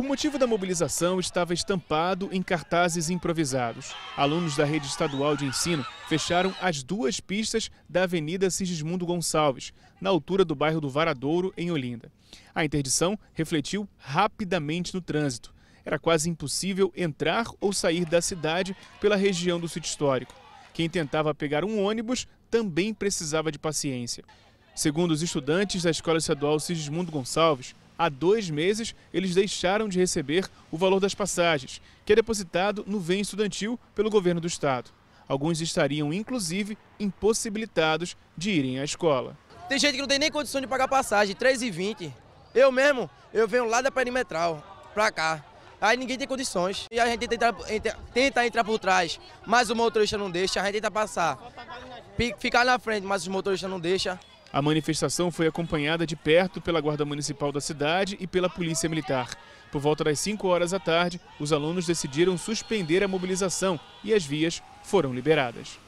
O motivo da mobilização estava estampado em cartazes improvisados. Alunos da rede estadual de ensino fecharam as duas pistas da Avenida Sigismundo Gonçalves, na altura do bairro do Varadouro, em Olinda. A interdição refletiu rapidamente no trânsito. Era quase impossível entrar ou sair da cidade pela região do sítio histórico. Quem tentava pegar um ônibus também precisava de paciência. Segundo os estudantes da Escola Estadual Sigismundo Gonçalves, há dois meses eles deixaram de receber o valor das passagens, que é depositado no VEM estudantil pelo governo do estado. Alguns estariam, inclusive, impossibilitados de irem à escola. Tem gente que não tem nem condição de pagar passagem, 3,20. Eu mesmo, eu venho lá da perimetral, pra cá. Aí ninguém tem condições. E a gente tenta, tenta entrar por trás, mas o motorista não deixa, a gente tenta passar. Ficar na frente, mas os motoristas não deixam. A manifestação foi acompanhada de perto pela Guarda Municipal da cidade e pela Polícia Militar. Por volta das 5 horas da tarde, os alunos decidiram suspender a mobilização e as vias foram liberadas.